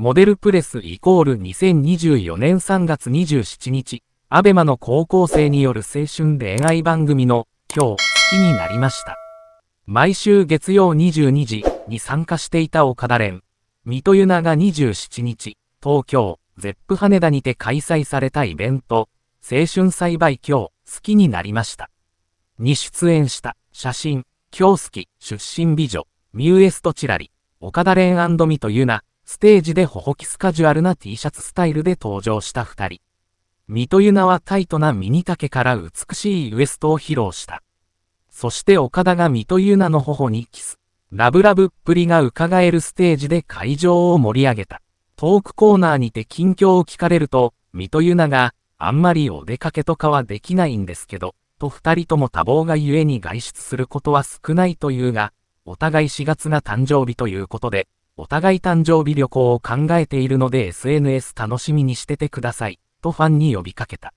モデルプレスイコール2024年3月27日、アベマの高校生による青春恋愛番組の今日好きになりました。毎週月曜22時に参加していた岡田蓮、水戸ゆなが27日、東京、ゼップ羽田にて開催されたイベント、青春栽培今日好きになりました。に出演した写真、京介出身美女、ミューエストチラリ、岡田蓮水戸ユナ、ステージでホホキスカジュアルな T シャツスタイルで登場した二人。ミトゆなはタイトなミニ丈から美しいウエストを披露した。そして岡田がミトゆなの頬にキス。ラブラブっぷりが伺えるステージで会場を盛り上げた。トークコーナーにて近況を聞かれると、ミトゆなが、あんまりお出かけとかはできないんですけど、と二人とも多忙がゆえに外出することは少ないというが、お互い4月が誕生日ということで、お互い誕生日旅行を考えているので SNS 楽しみにしててください、とファンに呼びかけた。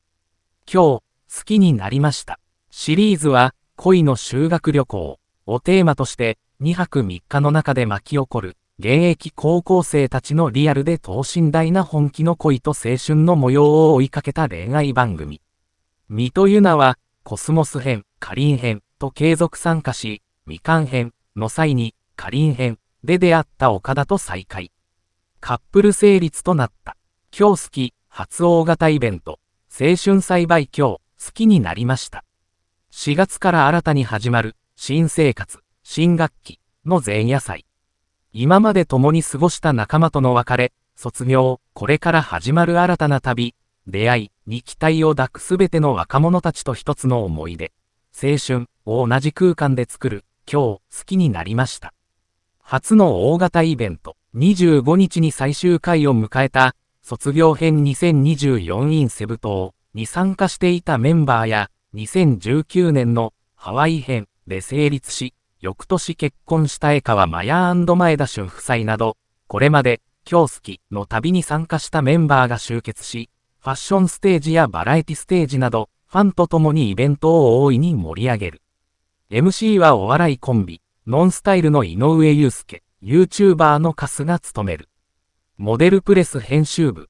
今日、好きになりました。シリーズは、恋の修学旅行をテーマとして、2泊3日の中で巻き起こる、現役高校生たちのリアルで等身大な本気の恋と青春の模様を追いかけた恋愛番組。水戸ゆなは、コスモス編、かりん編と継続参加し、みかん編の際に、かりん編、で出会った岡田と再会。カップル成立となった。今日好き、初大型イベント、青春栽培今日、好きになりました。4月から新たに始まる、新生活、新学期の前夜祭。今まで共に過ごした仲間との別れ、卒業、これから始まる新たな旅、出会いに期待を抱くすべての若者たちと一つの思い出、青春を同じ空間で作る、今日好きになりました。初の大型イベント、25日に最終回を迎えた、卒業編 2024in セブ島に参加していたメンバーや、2019年のハワイ編で成立し、翌年結婚した江川マヤ前田春夫妻など、これまで、京介の旅に参加したメンバーが集結し、ファッションステージやバラエティステージなど、ファンと共にイベントを大いに盛り上げる。MC はお笑いコンビ、ノンスタイルの井上祐介、YouTuber のカスが務める。モデルプレス編集部、